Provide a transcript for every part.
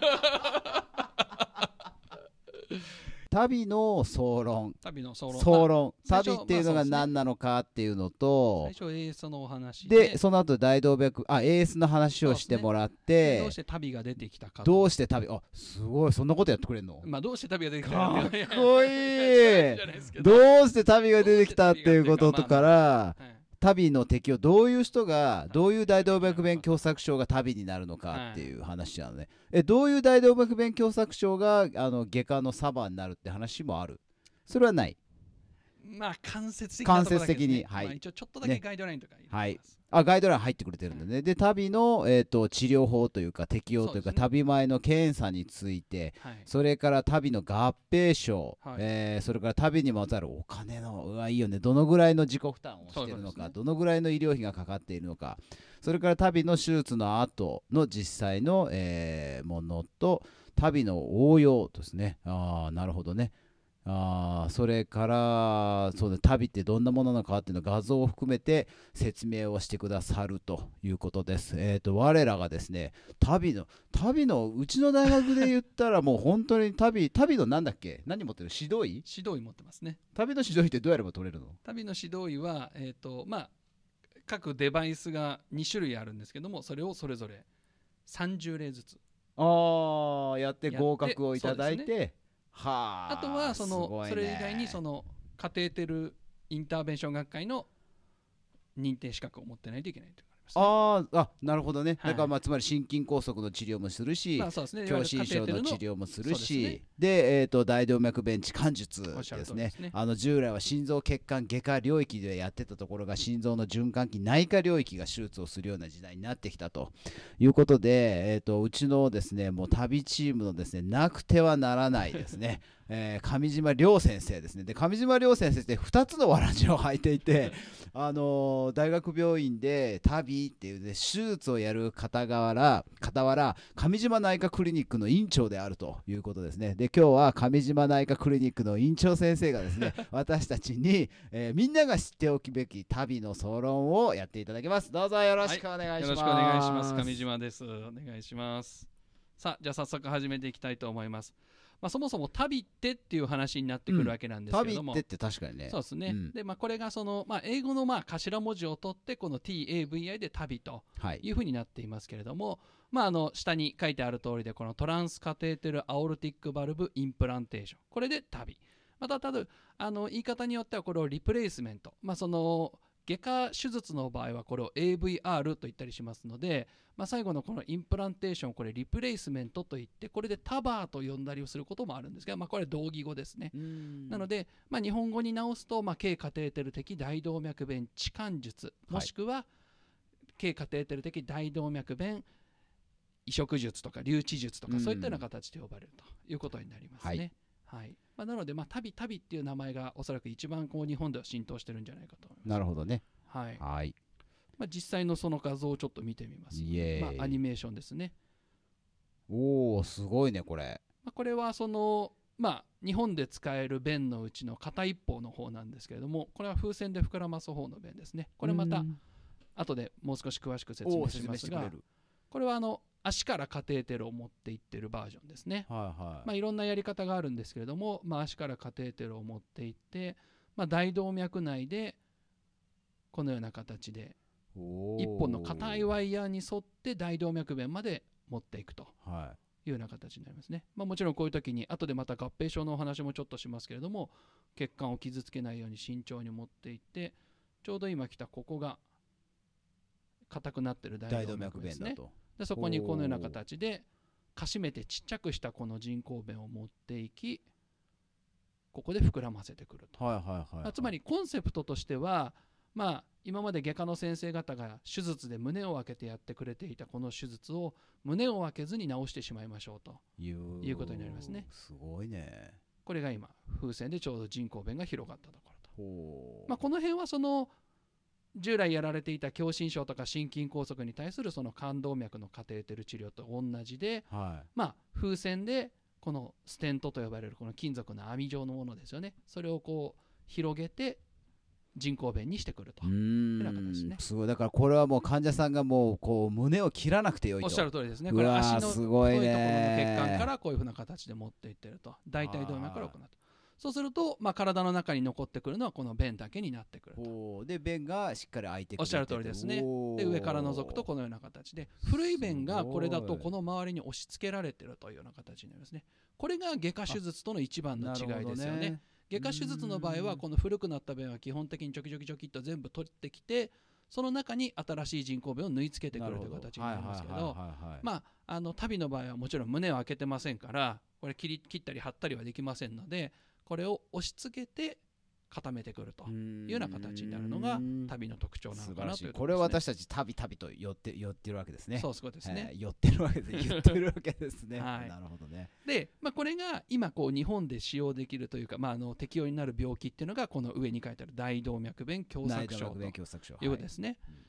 旅の総論旅の総論総論旅っていうのが何なのかっていうのと、最初エースのお話でその後大動脈あエースの話をしてもらって、ね、どうして旅が出てきたかどうして旅あすごいそんなことやってくれるのまあどうして旅が出てきたかっこいい どうして旅が出てきたっていうこととから、まあ旅の敵をどういう人がどういう大動脈弁狭窄症が旅になるのかっていう話なのね、えどういう大動脈弁狭窄症があの外科のサバになるって話もあるそれはないまあ間接的間接的に、はい、一応ちょっとだけガイドラインとかはい、あガイドライン入ってくれてるんでね、で旅の、えー、と治療法というか適用というか旅前の検査について、はい、それから旅の合併症、はえそれから旅にまつわるお金のうわいいよねどのぐらいの自己負担をしているのか、どのぐらいの医療費がかかっているのかそれから旅の手術の後の実際の、えー、ものと旅の応用ですねああなるほどねあそれからそう、ね、旅ってどんなものなのかっていうの画像を含めて説明をしてくださるということです。えーと、我らがですね旅の旅のうちの大学で言ったらもう本当に旅旅のなんだっけ何持ってる指導医指導医持ってますね。旅の指導医ってどうやれば取れるの旅の指導医は、えーとまあ、各デバイスが2種類あるんですけどもそれをそれぞれ30例ずつ。あやって合格をいただいて。はあ、あとはその、ね、それ以外にそのカテーテルインターベンション学会の認定資格を持ってないといけないとですね。ああなるほどね、はい、だからまあつまり心筋梗塞の治療もするし、まあすね、狭心症の治療もするしで、ね、えーと、大動脈弁置換術ですね、ね、あの従来は心臓血管外科領域でやってたところが心臓の循環器内科領域が手術をするような時代になってきたということで、えーとうちのですねもう旅チームのですねなくてはならないですね えー、上島亮先生ですねで上島亮先生って2つのわらじを履いていて、あのー、大学病院で旅っていう、ね、手術をやる傍ら傍ら上島内科クリニックの院長であるということですねで今日は上島内科クリニックの院長先生がですね 私たちに、えー、みんなが知っておくべき旅の総論をやっていただきますどうぞよろしくお願いします、はい、よろしくお願いします上島ですお願いしますさあじゃあ早速始めていきたいと思いますまあ、そもそも旅ってっていう話になってくるわけなんですけども、うん、旅ってって確かにねそうですね、うん、で、まあ、これがその、まあ、英語のまあ頭文字を取ってこの TAVI で旅というふうになっていますけれども、はい、まあ、あの下に書いてある通りでこのトランスカテーテルアオルティックバルブインプランテーションこれで旅またただあの言い方によってはこれをリプレイスメント、まあ、その外科手術の場合はこれを AVR と言ったりしますので、まあ、最後のこのインプランテーションこれリプレイスメントといってこれでタバーと呼んだりすることもあるんですが、まあ、これは同義語ですねなので、まあ、日本語に直すと、まあ、軽カテーテル的大動脈弁置換術もしくは、軽カテーテル的大動脈弁移植術とか留置術とかそういったような形で呼ばれるということになりますね。はいはいまあ、なので、まあ、タビタビっていう名前がおそらく一番こう日本では浸透してるんじゃないかと思います。なるほどね。はい。はいまあ、実際のその画像をちょっと見てみます。まあ、アニメーションですね。おお、すごいね、これ。まあ、これはその、まあ、日本で使える弁のうちの片一方の方なんですけれども、これは風船で膨らます方の弁ですね。これまた後でもう少し詳しく説明しますが、これはあの足からカテーテルを持っていってるバージョンですね、はいはいまあ、いろんなやり方があるんですけれども、まあ、足からカテーテルを持っていって、まあ、大動脈内でこのような形で1本の硬いワイヤーに沿って大動脈弁まで持っていくと。いうような形になりますね、まあ、もちろんこういう時に後でまた合併症のお話もちょっとしますけれども血管を傷つけないように慎重に持っていってちょうど今来たここが硬くなってる大動脈弁ですね。でそこにこのような形でかしめてちっちゃくしたこの人工弁を持っていきここで膨らませてくると、つまりコンセプトとしてはまあ今まで外科の先生方が手術で胸を開けてやってくれていたこの手術を胸を開けずに治してしまいましょうということになりますねすごいねこれが今風船でちょうど人工弁が広がったところと、まあ、この辺はその従来やられていた狭心症とか心筋梗塞に対するその冠動脈のカテーテル治療と同じで、はい、まあ、風船でこのステントと呼ばれるこの金属の網状のものですよねそれをこう広げて人工弁にしてくるという形、ね、すごいだからこれはもう患者さんがもうこう胸を切らなくてよいおっしゃる通りですねこれ足の太いところの血管からこういうふうな形で持っていってると大腿動脈から行ってそうすると、まあ、体の中に残ってくるのはこの便だけになってくるとで便がしっかり開いてくるおっしゃる通りですねで上から覗くとこのような形で古い便がこれだとこの周りに押し付けられてるというような形になりますねこれが外科手術との一番の違いですよね外科手術の場合はこの古くなった弁は基本的にちょきちょきちょきっと全部取ってきてその中に新しい人工弁を縫い付けてくるという形になりますけどまああの旅の場合はもちろん胸を開けてませんからこれ切り切ったり貼ったりはできませんのでこれを押し付けて固めてくるというような形になるのが旅の特徴なのかなと、うこれは私たち旅旅と寄って寄ってるわけですね。そうそうですね、えー、寄ってるわけです ってるわけですね。はい、なるほどね。で、まあこれが今こう日本で使用できるというか、まああの適用になる病気っていうのがこの上に書いてある大動脈弁狭窄症ということですね。はいうん、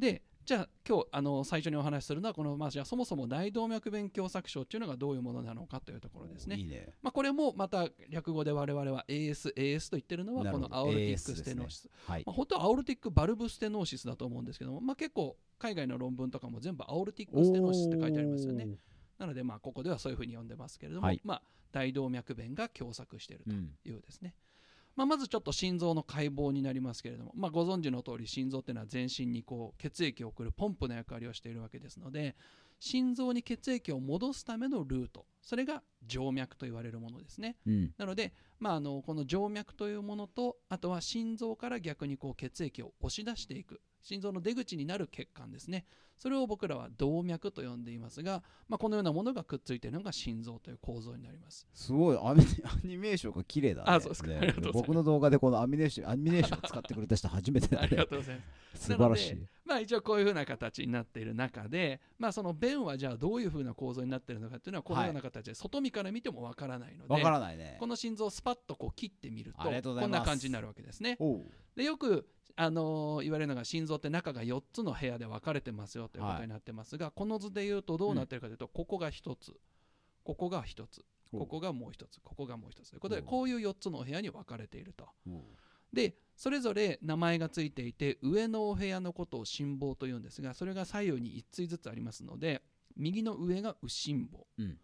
で、じゃあ今日あの最初にお話しするのはこの、まあ、じゃそもそも大動脈弁狭窄症というのがどういうものなのかというところですね。いいねまあ、これもまた略語で我々は ASAS AS と言ってるのはこのアオルティックステノーシス。ねはい、まあ、本当はアオルティックバルブステノーシスだと思うんですけども、まあ、結構海外の論文とかも全部アオルティックステノーシスって書いてありますよね。なのでまあここではそういうふうに呼んでますけれども、はい、まあ、大動脈弁が狭窄しているというですね。うんまあ、まずちょっと心臓の解剖になりますけれども、まあ、ご存知の通り心臓っていうのは全身にこう血液を送るポンプの役割をしているわけですので心臓に血液を戻すためのルートそれが静脈と言われるものですね、うん、なので、まあ、あのこの静脈というものとあとは心臓から逆にこう血液を押し出していく心臓の出口になる血管ですねそれを僕らは動脈と呼んでいますが、まあ、このようなものがくっついているのが心臓という構造になりますすごいアニメーションが綺麗だねあそうですか僕の動画でこのアニメーションアニメーションを使ってくれた人初めてだ、ね、ありがとうございます素晴らしいまあ一応こういうふうな形になっている中で、まあ、その弁はじゃあどういうふうな構造になっているのかっていうのはこのような形で外見から見てもわからないのでわからないねこの心臓をスパッとこう切ってみるとこんな感じになるわけですねでよくあのー、言われるのが心臓って中が4つの部屋で分かれてますよということになってますが、はい、この図でいうとどうなってるかというと、うん、ここが1つここが1つここがもう1つここがもう1つということでこういう4つのお部屋に分かれていると。でそれぞれ名前がついていて上のお部屋のことを心房というんですがそれが左右に1対ずつありますので右の上が右心房、うん、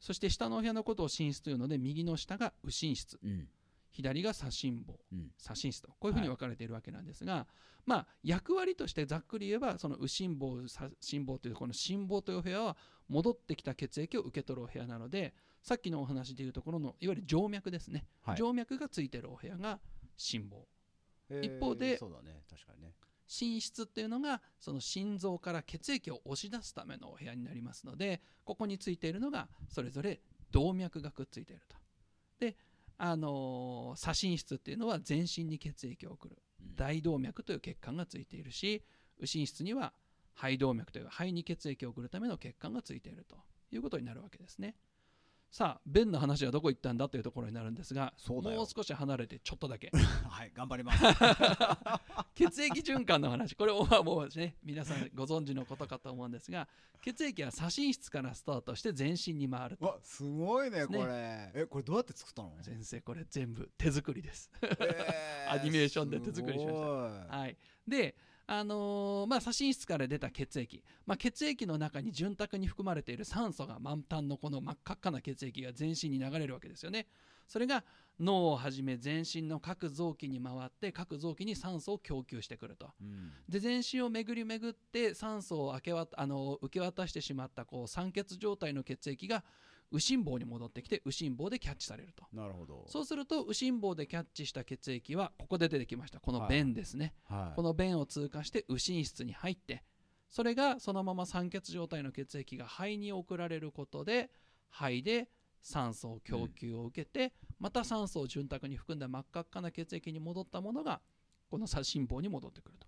そして下のお部屋のことを寝室というので右の下が右心室、うん左が左心房、うん、左心室とこういうふうに分かれているわけなんですが、はい、まあ、役割としてざっくり言えばその右心房左心房というこの心房というお部屋は戻ってきた血液を受け取るお部屋なのでさっきのお話でいうところのいわゆる静脈ですね、はい、静脈がついてるお部屋が心房一方でそうだ、ね、確かにね心室っていうのがその心臓から血液を押し出すためのお部屋になりますのでここについているのがそれぞれ動脈がくっついていると。であの左心室っていうのは全身に血液を送る、大動脈という血管がついているし右心室には肺動脈という肺に血液を送るための血管がついているということになるわけですね。さあンの話はどこ行ったんだというところになるんですがもう少し離れてちょっとだけ はい頑張ります 血液循環の話これはもうね皆さんご存知のことかと思うんですが血液は左心室からスタートして全身に回るわすごいね、これえこれどうやって作ったの先生これ全部手作りです、えー、アニメーションで手作りしましたはいであのー、まあ、左心室から出た血液、まあ、血液の中に潤沢に含まれている酸素が満タンのこの真っ赤っかな血液が全身に流れるわけですよね。それが脳をはじめ全身の各臓器に回って各臓器に酸素を供給してくると、うん、で全身を巡り巡って酸素を明けわあの受け渡してしまったこう酸欠状態の血液が右心房に戻ってきて右心房でキャッチされるとなるほどそうすると右心房でキャッチした血液はここで出てきましたこの弁ですね、はいはい、この弁を通過して右心室に入ってそれがそのまま酸欠状態の血液が肺に送られることで肺で酸素を供給を受けて、うん、また酸素を潤沢に含んだ真っ赤っかな血液に戻ったものがこの左心房に戻ってくると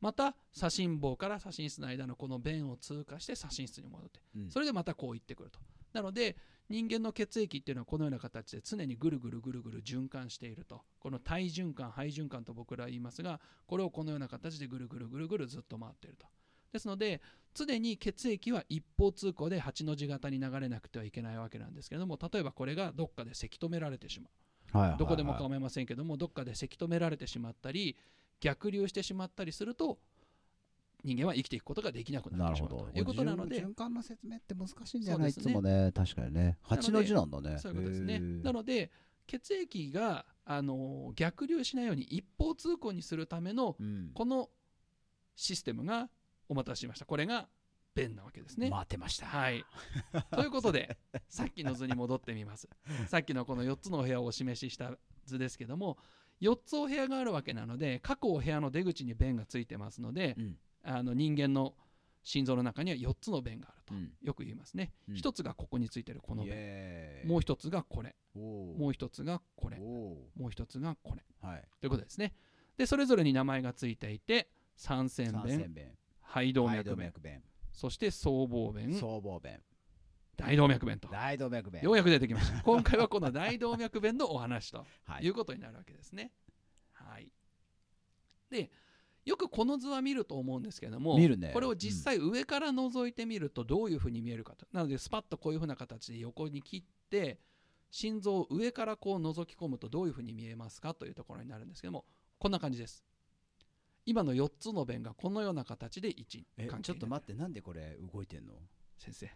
また左心房から左心室の間のこの弁を通過して左心室に戻って、うん、それでまたこう行ってくるとなので人間の血液っていうのはこのような形で常にぐるぐるぐるぐる循環しているとこの体循環肺循環と僕らは言いますがこれをこのような形でぐるぐるぐるぐるずっと回っていると。ですので常に血液は一方通行で8の字型に流れなくてはいけないわけなんですけれども例えばこれがどっかでせき止められてしまう、はいはいはい、どこでも構いませんけどもどっかでせき止められてしまったり逆流してしまったりすると人間は生きていくことができなくなるということなので循環の説明って難しいんじゃないですかね確かにね8の字なんだねそういうことですねなので血液があの逆流しないように一方通行にするための、うん、このシステムがお待たせしましたこれが便なわけですね待ってましたはいということでさっきの図に戻ってみますさっきのこの4つのお部屋をお示しした図ですけども4つお部屋があるわけなので各お部屋の出口に便がついてますので、うん、あの人間の心臓の中には4つの弁があると、よく言いますね、うん、1つがここについてるこの弁もう1つがこれもう1つがこれもう1つがこれ、はい、ということですねでそれぞれに名前がついていて三線弁肺動脈弁そして僧帽弁僧帽弁大動脈弁と大動脈弁ようやく出てきました今回はこの大動脈弁のお話と いうことになるわけですねはい、でよくこの図は見ると思うんですけども、ね、これを実際上から覗いてみるとどういうふうに見えるかと、なのでスパッとこういうふうな形で横に切って心臓を上からこう覗き込むとどういうふうに見えますかというところになるんですけどもこんな感じです今の4つの弁がこのような形で1ちょっと待ってなんでこれ動いてんの先生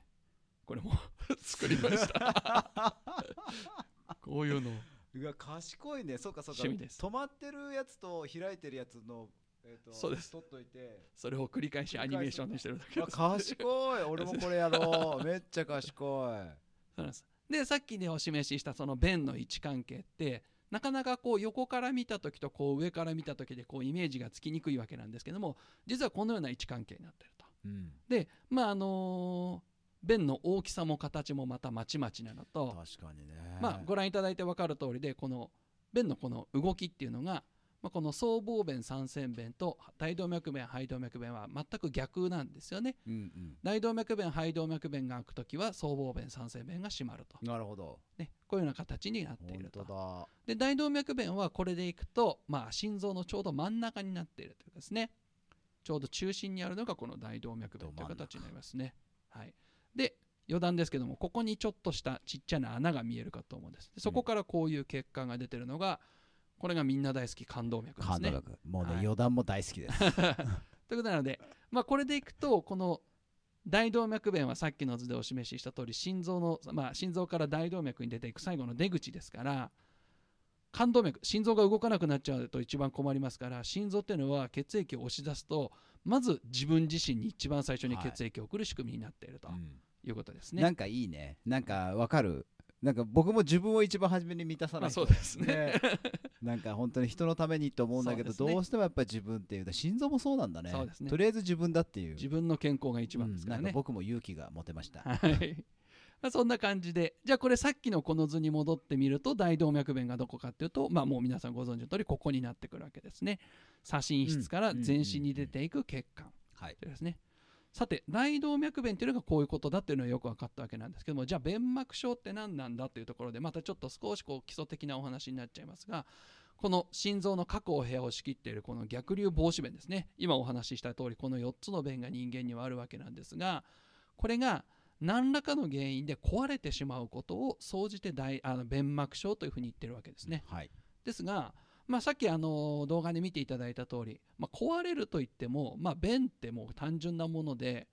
これも 作りました こういうのうわ賢いねそうかそうか止まってるやつと開いてるやつのえー、とそうですっといてそれを繰り返しアニメーションにしてるだけです賢い俺もこれやろう めっちゃ賢いそうですでさっきねお示ししたその弁の位置関係ってなかなかこう横から見た時とこう上から見た時でこうイメージがつきにくいわけなんですけども実はこのような位置関係になってると、うん、でまああのー弁の大きさも形もまたまちまちなのと確かにね、まあ、ご覧いただいて分かる通りでこの弁のこの動きっていうのがまあ、この僧帽弁三尖弁と大動脈弁肺動脈弁は全く逆なんですよね、うんうん、大動脈弁肺動脈弁が開くときは僧帽弁三尖弁が閉まるとなるほど、ね、こういうような形になっているとで大動脈弁はこれでいくと、まあ、心臓のちょうど真ん中になっているというかですねちょうど中心にあるのがこの大動脈弁という形になりますね、はい、で余談ですけどもここにちょっとしたちっちゃな穴が見えるかと思うんですそこからこういう血管が出てるのが、うんこれがみんな大好き冠動脈ですね。動脈。もうね、はい、余談も大好きです。ということなので、まあ、これでいくと、この大動脈弁はさっきの図でお示しした通り、心臓の、まあ、心臓から大動脈に出ていく最後の出口ですから、冠動脈、心臓が動かなくなっちゃうと一番困りますから、心臓っていうのは血液を押し出すと、まず自分自身に一番最初に血液を送る仕組みになっていると。はいうんいうことですね。なんかいいね。なんかわかる。なんか僕も自分を一番初めに満たさない、まあ、そうですね。ねなんか本当に人のためにと思うんだけど、ね、どうしてもやっぱり自分っていう心臓もそうなんだね、ね、とりあえず自分だっていう自分の健康が一番ですからね、うん、僕も勇気が持てました、はい、そんな感じでじゃあこれさっきのこの図に戻ってみると大動脈弁がどこかっていうと、まあ、もう皆さんご存知の通りここになってくるわけですね左心室から全身に出ていく血管はい。ですね、うんうんうんうんさて大動脈弁というのがこういうことだというのはよく分かったわけなんですけどもじゃあ弁膜症って何なんだというところでまたちょっと少しこう基礎的なお話になっちゃいますがこの心臓の各お部屋を仕切っているこの逆流防止弁ですね今お話しした通りこの4つの弁が人間にはあるわけなんですがこれが何らかの原因で壊れてしまうことを総じて大あの弁膜症というふうに言っているわけですね。はい、ですがまあ、さっきあの動画で見ていただいた通り、まあ、壊れるといっても、まあ、弁ってもう単純なもので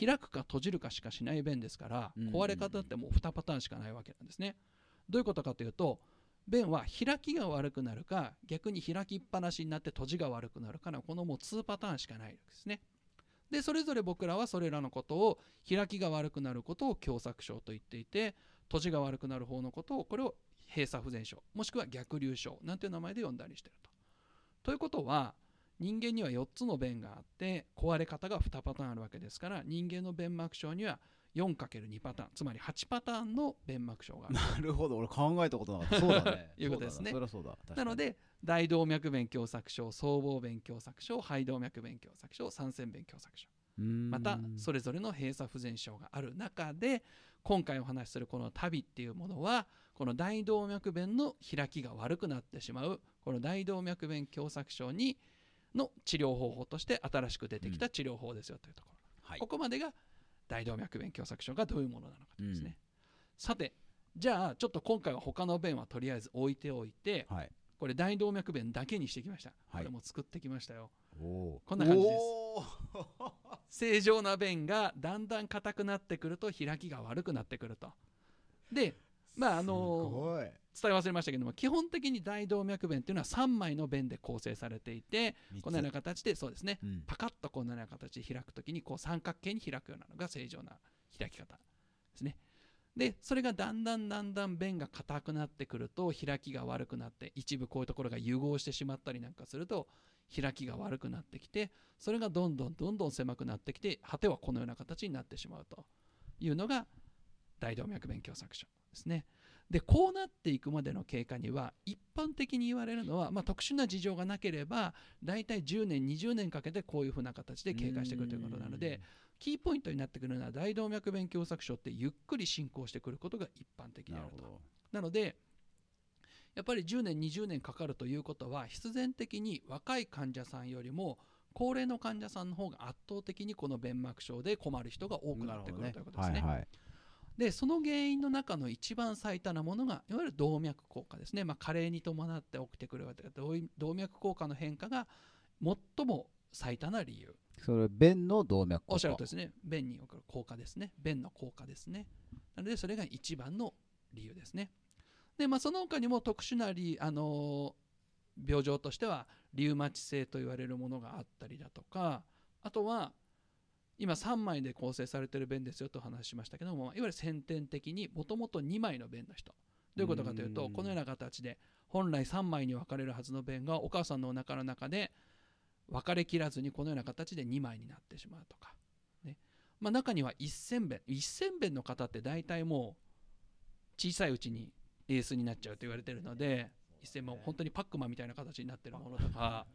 開くか閉じるかしかしない便ですから壊れ方ってもう2パターンしかないわけなんですね。どういうことかというと便は開きが悪くなるか逆に開きっぱなしになって閉じが悪くなるかのこのもう2パターンしかないですね。でそれぞれ僕らはそれらのことを開きが悪くなることを狭窄症と言っていて閉じが悪くなる方のことをこれを閉鎖不全症もしくは逆流症なんていう名前で呼んだりしてると。ということは人間には4つの弁があって壊れ方が2パターンあるわけですから人間の弁膜症には 4×2 パターンつまり8パターンの弁膜症があるなるほど俺考えたことなかったそうだね いうことですねそそうだなので大動脈弁狭窄症僧帽弁狭窄症肺動脈弁狭窄症三尖弁狭窄症またそれぞれの閉鎖不全症がある中で今回お話しするこの「旅」っていうものはこの大動脈弁の開きが悪くなってしまうこの大動脈弁狭窄症にの治療方法として新しく出てきた治療法ですよというところ、うんはい、ここまでが大動脈弁狭窄症がどういうものなのかですね、うん、さてじゃあちょっと今回は他の弁はとりあえず置いておいて、はい、これ大動脈弁だけにしてきました、はい、これも作ってきましたよこんな感じです正常な弁がだんだん硬くなってくると開きが悪くなってくるとでまああの伝え忘れましたけども基本的に大動脈弁っていうのは3枚の弁で構成されていてこのような形でそうですね、うん、パカッとこのような形で開くときにこう三角形に開くようなのが正常な開き方ですね。でそれがだんだんだんだん弁が硬くなってくると開きが悪くなって一部こういうところが融合してしまったりなんかすると開きが悪くなってきてそれがどんどんどんどん狭くなってきて果てはこのような形になってしまうというのが大動脈弁狭窄症。ですね。でこうなっていくまでの経過には一般的に言われるのは、まあ、特殊な事情がなければ大体10年20年かけてこういうふうな形で経過してくるということなのでキーポイントになってくるのは大動脈弁狭窄症ってゆっくり進行してくることが一般的であると。なのでやっぱり10年20年かかるということは必然的に若い患者さんよりも高齢の患者さんの方が圧倒的にこの弁膜症で困る人が多くなってくる、ね、ということですね。はいはいでその原因の中の一番最多なものがいわゆる動脈硬化ですね、まあ、加齢に伴って起きてくる動脈硬化の変化が最も最多な理由それ便の動脈硬化おっしゃるとですね便における硬化ですね便の硬化ですねなのでそれが一番の理由ですねで、まあ、その他にも特殊な理、あのー、病状としてはリウマチ性と言われるものがあったりだとかあとは今3枚で構成されてる弁ですよと話しましたけどもいわゆる先天的にもともと2枚の弁の人どういうことかというとこのような形で本来3枚に分かれるはずの弁がお母さんのお腹の中で分かれきらずにこのような形で2枚になってしまうとか、ねまあ、中には1000弁1000弁の方って大体もう小さいうちにエースになっちゃうと言われてるので1000も本当にパックマンみたいな形になってるものとか。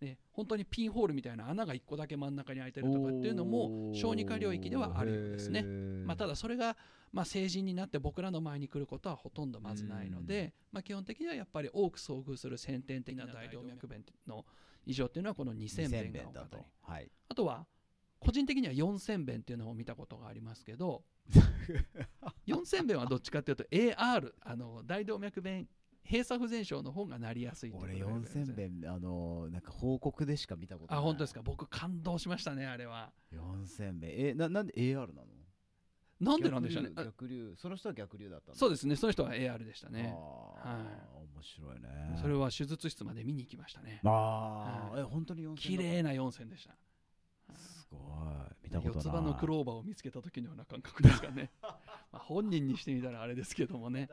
ね、本当にピンホールみたいな穴が1個だけ真ん中に開いてるとかっていうのも小児科領域ではあるようですね、まあ、ただそれが、まあ、成人になって僕らの前に来ることはほとんどまずないので、まあ、基本的にはやっぱり多く遭遇する先天的な大動脈弁の異常っていうのはこの2000弁が多はい、あとは個人的には4000弁っていうのを見たことがありますけど4000 弁はどっちかっていうと AR あの大動脈弁閉鎖不全症の方がなりやすい俺4000遍あのなんか報告でしか見たことないあ本当ですか僕感動しましたねあれは4000遍えななんで AR なのなんでなんでしょうね逆流その人は逆流だったそうですねその人は AR でしたねはい、面白いねそれは手術室まで見に行きましたねああ、はい、え本当に4000綺麗な4000でしたすごい見たことない四つ葉のクローバーを見つけた時のような感覚ですかねまあ本人にしてみたらあれですけどもね、ね、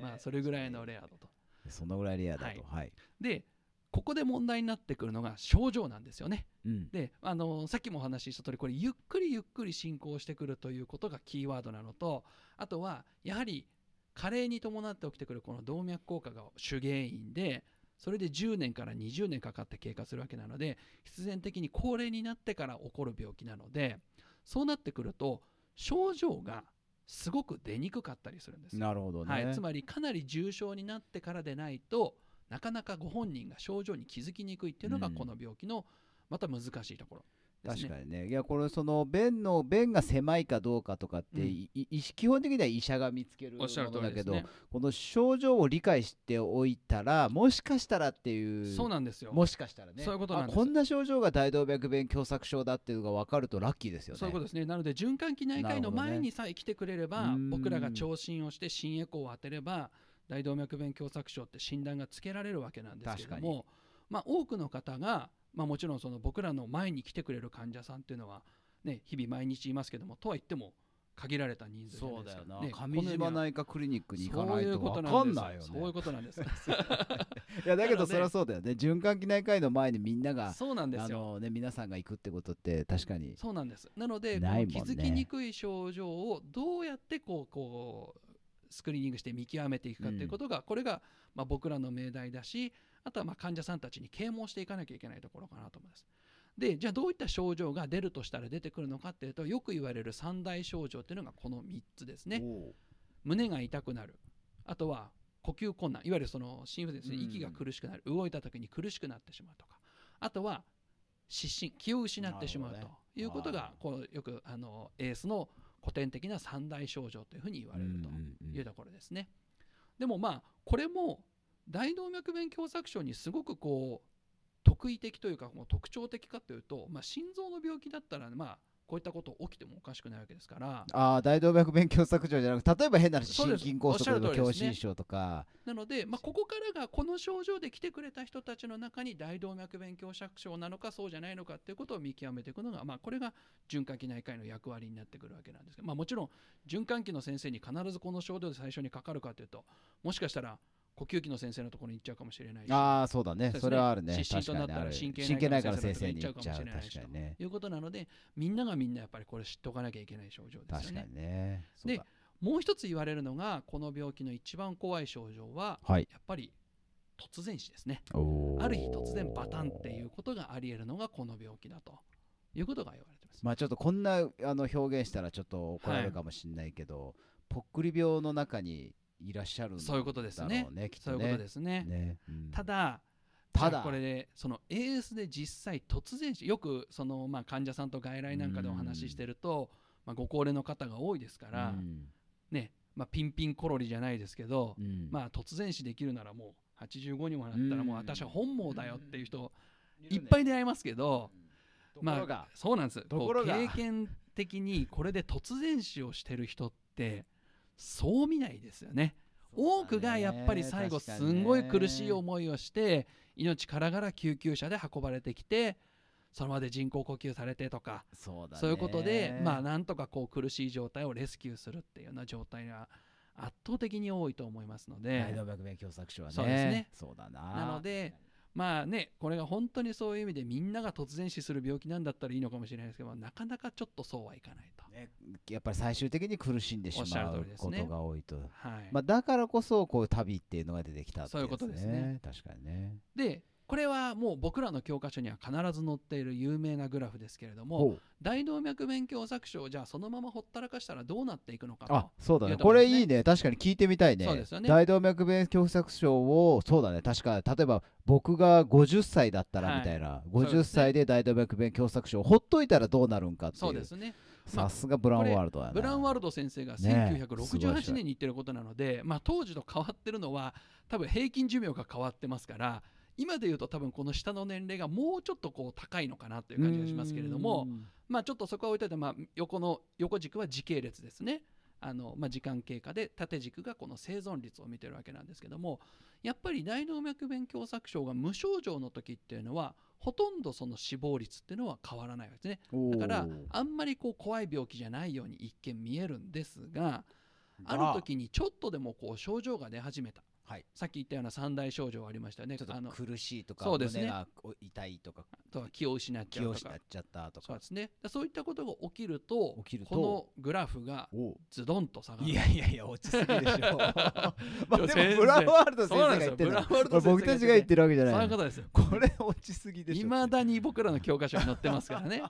まあそれぐらいのレアだとそのぐらいレアだと、はい、でここで問題になってくるのが症状なんですよね。うん、で、あのさっきもお話しした通り、これゆっくりゆっくり進行してくるということがキーワードなのと、あとは、やはり、加齢に伴って起きてくるこの動脈硬化が主原因で、それで10年から20年かかって経過するわけなので、必然的に高齢になってから起こる病気なので、そうなってくると、症状がすごく出にくかったりするんですなるほど、ね、はい、つまりかなり重症になってからでないとなかなかご本人が症状に気づきにくいっていうのがこの病気のまた難しいところ。うん確かにね、いやこれその便の便が狭いかどうかとかって、うん、基本的には医者が見つけるものだけど、ね、この症状を理解しておいたらもしかしたらっていうそうなんですよもしかしたらねそういうことなんですこんな症状が大動脈弁狭窄症だっていうのが分かるとラッキーですよねそういうことですねなので循環器内科医の前にさえ来てくれれば、ね、僕らが聴診をして心エコーを当てれば大動脈弁狭窄症って診断がつけられるわけなんですけどもまあ多くの方がまあ、もちろんその僕らの前に来てくれる患者さんっていうのは、ね、日々毎日いますけどもとは言っても限られた人数じゃないですか、ね、上島内科クリニックに行かないと分かんないよねそういうことなんです いやだけどそりゃそうだよね循環器内科医の前にみんながそうなんですよ、ね、皆さんが行くってことって確かにそうなんですなので、ね、気づきにくい症状をどうやってこうこうスクリーニングして見極めていくかっていうことが、うん、これが、まあ、僕らの命題だしあとはま患者さんたちに啓蒙していかなきゃいけないところかなと思います。で、じゃあどういった症状が出るとしたら出てくるのかっていうと、よく言われる三大症状っていうのがこの3つですね。胸が痛くなる。あとは呼吸困難。いわゆるその心不全ですね。息が苦しくなる。動いた時に苦しくなってしまうとか。あとは失神、気を失ってしまうということが、ね、こうよくあのエースの古典的な三大症状というふうに言われるというところですね。でもまあこれも大動脈弁狭窄症にすごくこう特異的というかもう特徴的かというと、まあ、心臓の病気だったら、まあ、こういったこと起きてもおかしくないわけですからあ大動脈弁狭窄症じゃなく例えば変な話心筋梗塞とか狭心症とか、ね、なので、まあ、ここからがこの症状で来てくれた人たちの中に大動脈弁狭窄症なのかそうじゃないのかということを見極めていくのが、まあ、これが循環器内科医の役割になってくるわけなんですけど、まあ、もちろん循環器の先生に必ずこの症状で最初にかかるかというともしかしたら呼吸器の先生のところに行っちゃうかもしれないしああそうだね、それはあるね失神となったら神経内科の先生に行っちゃうかもしれないしということなのでみんながみんなやっぱりこれ知っておかなきゃいけない症状ですよね。ねでもう一つ言われるのがこの病気の一番怖い症状は、やっぱり突然死ですねある日突然バタンっていうことがあり得るのがこの病気だということが言われてますまあちょっとこんなあの表現したらちょっと怒られるかもしれないけど、ぽっくり病の中にいらっしゃるんだろうねそういうことですね、ね、そういうことですね、ん、ただただこれでその AS で実際突然よくそのまあ患者さんと外来なんかでお話ししてると、まあ、ご高齢の方が多いですから、ねまあ、ピンピンコロリじゃないですけど、まあ、突然死できるならもう85にもなったらもう私は本望だよっていう人いっぱい出会いますけど、まあ、そうなんです経験的にこれで突然死をしてる人ってそう見ないですよね。多くがやっぱり最後すんごい苦しい思いをして命からがら救急車で運ばれてきてその場で人工呼吸されてとかそうそういうことでまあなんとかこう苦しい状態をレスキューするっていうような状態が圧倒的に多いと思いますので大動脈弁狭窄はねそうですねそうだななのでまあね、これが本当にそういう意味でみんなが突然死する病気なんだったらいいのかもしれないですけど、なかなかちょっとそうはいかないと。ね、やっぱり最終的に苦しんでしまうことが多いと。ね、はいまあ、だからこそ、こういう旅っていうのが出てきた、ね、そういうことですね。確かにね。で、これはもう僕らの教科書には必ず載っている有名なグラフですけれども大動脈弁狭窄症をじゃあそのままほったらかしたらどうなっていくのかあそうだね、ね、これいいね確かに聞いてみたいねそうですよね大動脈弁狭窄症をそうだね確か例えば僕が50歳だったらみたいな、はい、50歳で大動脈弁狭窄症をほっといたらどうなるんかっていうそうですねさすがブラウンワールドブラウンワールド先生が1968年に言ってることなので、ね、まあ、当時と変わってるのは多分平均寿命が変わってますから今で言うと多分この下の年齢がもうちょっとこう高いのかなという感じがしますけれども、まあ、ちょっとそこは置いといて、まあ、横の横軸は時系列ですね。あのまあ、時間経過で縦軸がこの生存率を見てるわけなんですけどもやっぱり大動脈弁狭窄症が無症状の時っていうのはほとんどその死亡率っていうのは変わらないわけですねだからあんまりこう怖い病気じゃないように一見見えるんですがある時にちょっとでもこう症状が出始めたはい、さっき言ったような三大症状ありましたねちょっと苦しいとか、ね、胸が痛いとかと気を失っちゃうとか失っちゃったとかそうですねそういったことが起きるときるとこのグラフがズドンと下がるいやいやいや落ちすぎでしょ まあでもブラワールド先生が言ってるのはワールド僕たちが言ってるわけじゃないそういうことですこれ落ちすぎでしょいまだに僕らの教科書に載ってますからね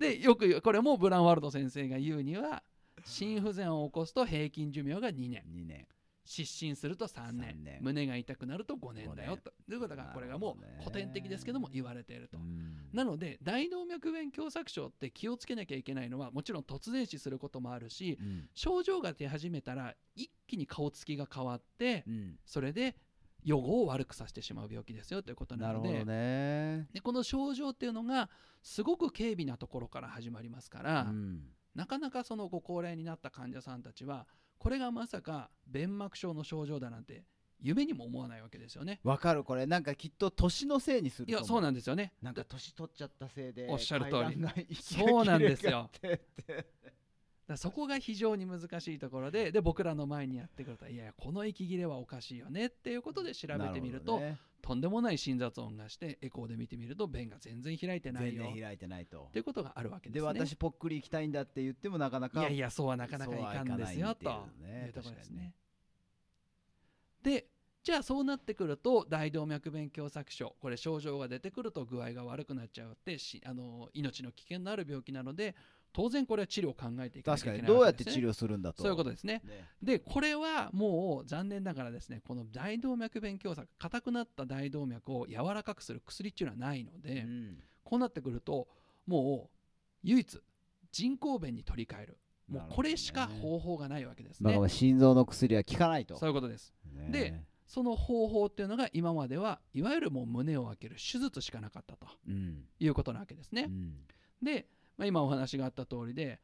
でよくこれもブランワールド先生が言うには心不全を起こすと平均寿命が2年2年失神すると3年胸が痛くなると5年だよとということがこれがもう古典的ですけども言われていると、なので大動脈弁狭窄症って気をつけなきゃいけないのはもちろん突然死することもあるし、うん、症状が出始めたら一気に顔つきが変わって、うん、それで予後を悪くさせてしまう病気ですよということなのででこの症状っていうのがすごく軽微なところから始まりますから、うん、なかなかそのご高齢になった患者さんたちはこれがまさか弁膜症の症状だなんて夢にも思わないわけですよねわかるこれなんかきっと年のせいにするいやそうなんですよねなんか年取っちゃったせいでおっしゃる通りそうなんですよ だそこが非常に難しいところでで僕らの前にやってくるといやいやこの息切れはおかしいよねっていうことで調べてみると、ね、とんでもない心雑音がしてエコーで見てみると便が全然開いてないよ全然開いてないとっていうことがあるわけですねで私ぽっくり行きたいんだって言ってもなかなかいやいやそうはなかなかいかんですよというところですねでじゃあそうなってくると大動脈弁狭窄症これ症状が出てくると具合が悪くなっちゃうってあの命の危険のある病気なので当然これは治療を考えていかなきゃいけない、ね、確かにどうやって治療するんだとそういうことですね、ね、でこれはもう残念ながらですねこの大動脈弁狭窄硬くなった大動脈を柔らかくする薬っていうのはないので、うん、こうなってくるともう唯一人工弁に取り替えるもうこれしか方法がないわけですね、ね、心臓の薬は効かないとそういうことです、でその方法っていうのが今まではいわゆるもう胸を開ける手術しかなかったと、いうことなわけですね、うん、でまあ、今お話があった通りで、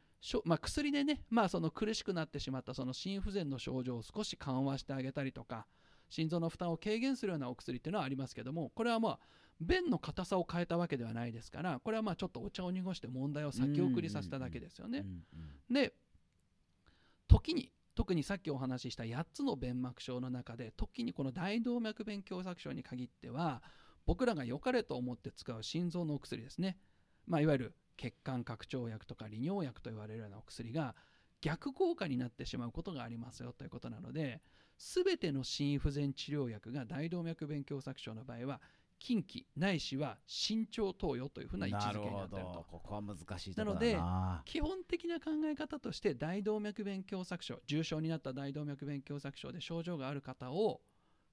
まあ、薬でね、まあ、その苦しくなってしまったその心不全の症状を少し緩和してあげたりとか心臓の負担を軽減するようなお薬っていうのはありますけどもこれはまあ便の硬さを変えたわけではないですからこれはまあちょっとお茶を濁して問題を先送りさせただけですよね。で時に特にさっきお話しした8つの弁膜症の中で時にこの大動脈弁狭窄症に限っては僕らが良かれと思って使う心臓のお薬ですね、まあ、いわゆる血管拡張薬とか利尿薬と言われるようなお薬が逆効果になってしまうことがありますよということなので全ての心不全治療薬が大動脈弁狭窄症の場合は近畿ないしは慎重投与というふうな位置づけになっているとここは難しいなので基本的な考え方として大動脈弁狭窄症重症になった大動脈弁狭窄症で症状がある方を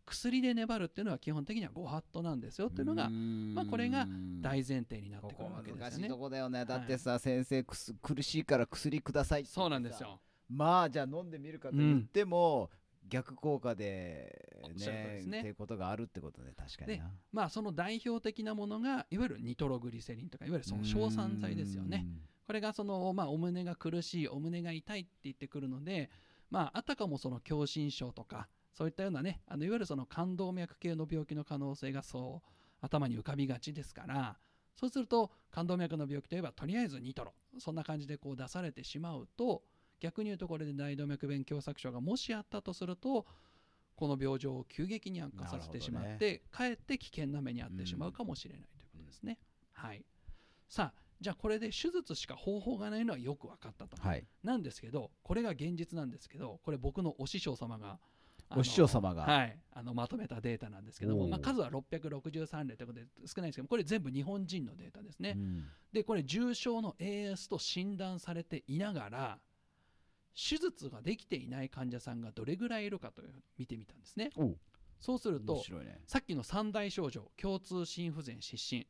薬で粘るっていうのは基本的にはご法度なんですよっていうのがまあ、これが大前提になってくるわけですよね。難しいとこだよねだってさ、はい、先生苦しいから薬くださいってそうなんですよまあじゃあ飲んでみるかと言っても、うん逆効果でねねっていうことがあるってことで確かにまあその代表的なものがいわゆるニトログリセリンとかいわゆるその硝酸剤ですよねこれがその、まあ、お胸が苦しいお胸が痛いって言ってくるので、まあ、あたかもその狭心症とかそういったようなねあのいわゆるその冠動脈系の病気の可能性がそう頭に浮かびがちですからそうすると冠動脈の病気といえばとりあえずニトロそんな感じでこう出されてしまうと逆に言うとこれで大動脈弁狭窄症がもしあったとするとこの病状を急激に悪化させてしまって、ね、かえって危険な目に遭ってしまうかもしれないということですね。うん、はい、さあじゃあこれで手術しか方法がないのはよく分かったと、はい、なんですけどこれが現実なんですけどこれ僕のお師匠様がご師匠様が、はい、あのまとめたデータなんですけども、まあ、数は663例ということで少ないんですけどこれ全部日本人のデータですね、うん、でこれ重症の AS と診断されていながら手術ができていない患者さんがどれぐらいいるかという見てみたんですねそうすると、ね、さっきの三大症状共通心不全失神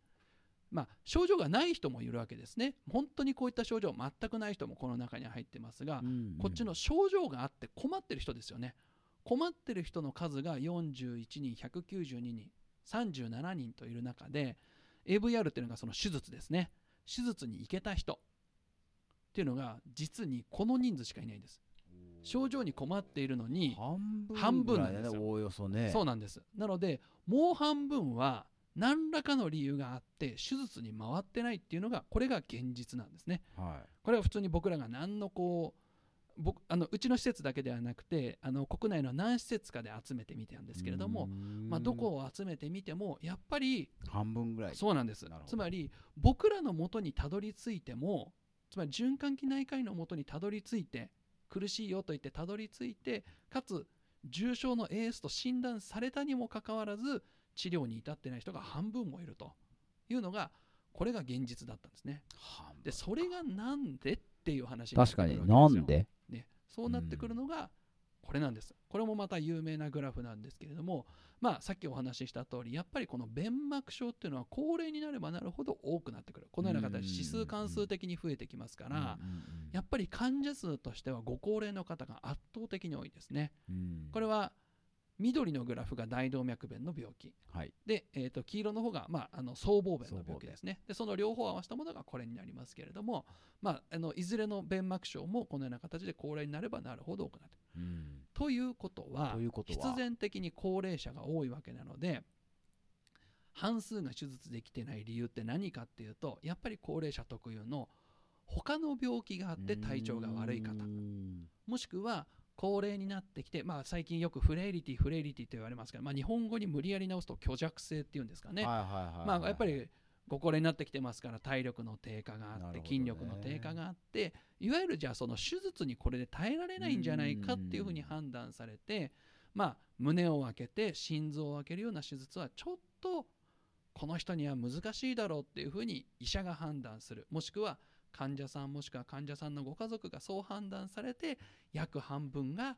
まあ、症状がない人もいるわけですね本当にこういった症状全くない人もこの中に入ってますが、うんうん、こっちの症状があって困ってる人ですよね困ってる人の数が41人192人37人といる中で AVR っていうのがその手術ですね手術に行けた人っていうのが実にこの人数しかいないんです症状に困っているのに半分なんですよおおよそねそうなんですなのでもう半分は何らかの理由があって手術に回ってないっていうのがこれが現実なんですね、はい、これは普通に僕らが何のこう僕あのうちの施設だけではなくてあの国内の何施設かで集めてみてるんですけれども、まあ、どこを集めてみてもやっぱり半分ぐらいそうなんですつまり僕らのもとにたどり着いてもつまり循環器内科医のもとにたどり着いて苦しいよと言ってたどり着いてかつ重症の AS と診断されたにもかかわらず治療に至ってない人が半分もいるというのがこれが現実だったんですね。でそれがなんでっていう話になってくる確かになんで、ね、そうなってくるのがこれなんです、これもまた有名なグラフなんですけれども、まあ、さっきお話しした通りやっぱりこの弁膜症っていうのは高齢になればなるほど多くなってくるこのような形指数関数的に増えてきますから、やっぱり患者数としてはご高齢の方が圧倒的に多いですね。これは緑のグラフが大動脈弁の病気、はい、で、えー、と黄色の方が、まあ、あの僧帽弁の病気ですねでその両方を合わせたものがこれになりますけれども、まあ、あのいずれの弁膜症もこのような形で高齢になればなるほど多くなる、うん、ということは必然的に高齢者が多いわけなので半数が手術できてない理由って何かっていうとやっぱり高齢者特有の他の病気があって体調が悪い方もしくは高齢になってきて、まあ、最近よくフレイリティフレイリティと言われますけど、まあ、日本語に無理やり直すと虚弱性っていうんですかね、やっぱりご高齢になってきてますから体力の低下があって、筋力の低下があっていわゆるじゃあその手術にこれで耐えられないんじゃないかっていうふうに判断されて、まあ、胸を開けて心臓を開けるような手術はちょっとこの人には難しいだろうっていうふうに医者が判断するもしくは患者さんもしくは患者さんのご家族がそう判断されて約半分が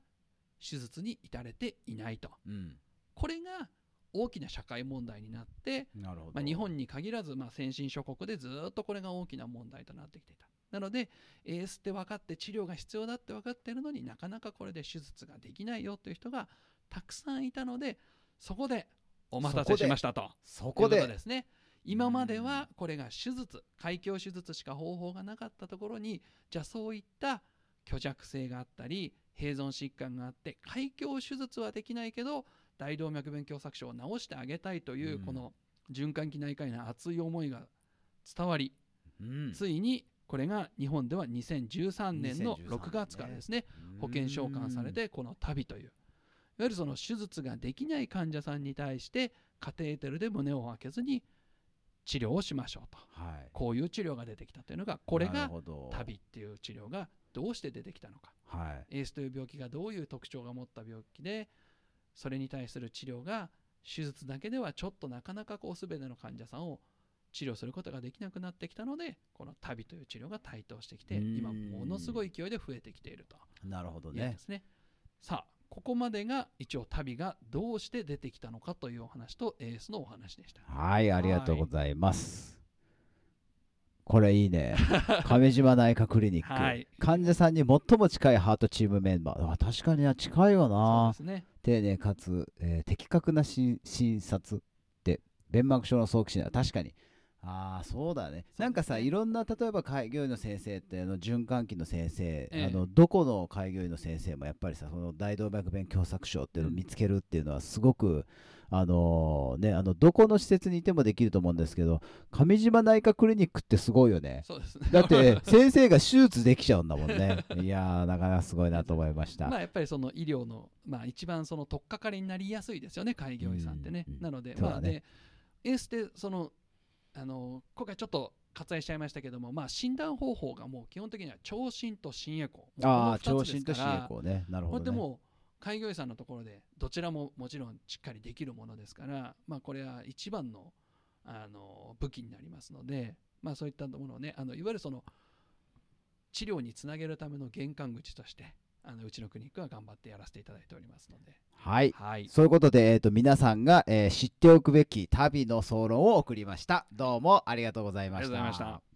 手術に至れていないと、うん、これが大きな社会問題になってまあ、日本に限らず、まあ、先進諸国でずっとこれが大きな問題となってきていたなので AS って分かって治療が必要だって分かってるのになかなかこれで手術ができないよという人がたくさんいたのでそこでお待たせしましたとそこでですね今まではこれが手術開胸手術しか方法がなかったところにじゃあそういった虚弱性があったり併存疾患があって開胸手術はできないけど大動脈弁狭窄症を治してあげたいというこの循環器内科医の熱い思いが伝わり、うん、ついにこれが日本では2013年の6月からですね、ね、保険召喚されてこの旅といういわゆるその手術ができない患者さんに対してカテーテルで胸を開けずに治療をしましょうと、はい、こういう治療が出てきたというのがこれが旅っていう治療がどうして出てきたのか、はい、エースという病気がどういう特徴が持った病気でそれに対する治療が手術だけではちょっとなかなかこう全ての患者さんを治療することができなくなってきたのでこの旅という治療が台頭してきて今ものすごい勢いで増えてきていると、なるほどね。さあここまでが一応旅がどうして出てきたのかというお話とエースのお話でした。はい、ありがとうございます。これいいね。亀島内科クリニック。はい患者さんに最も近いハートチームメンバー。あ確かにな近いわなね。丁寧かつ、えー的確な診察で、弁膜症の早期診断。確かに、ああそうだね、ね、なんかさいろんな例えば開業医の先生ってあの循環器の先生、ええ、あのどこの開業医の先生もやっぱりさその大動脈弁狭窄症っていうのを見つけるっていうのはすごく、うん、あのー、ねあのどこの施設にいてもできると思うんですけど上島内科クリニックってすごいよねそうですねだって 先生が手術できちゃうんだもんねいやなかなかすごいなと思いましたまあやっぱりその医療の、まあ、一番その取っかかりになりやすいですよね開業医さんってね、うんうん、なので、ね、まあねエースてそのあの今回ちょっと割愛しちゃいましたけども、まあ、診断方法がもう基本的には聴診と新エコーああ聴診と新エコーねなるほど、ね、でも開業医さんのところでどちらももちろんしっかりできるものですから、まあ、これは一番のあの武器になりますので、まあ、そういったものをねあのいわゆるその治療につなげるための玄関口としてあのうちのクリニックは頑張ってやらせていただいておりますので。はい。はい、そういうことで、えっ、ー、と、皆さんが、えー、知っておくべき旅の総論を送りました。どうもありがとうございました。ありがとうございました。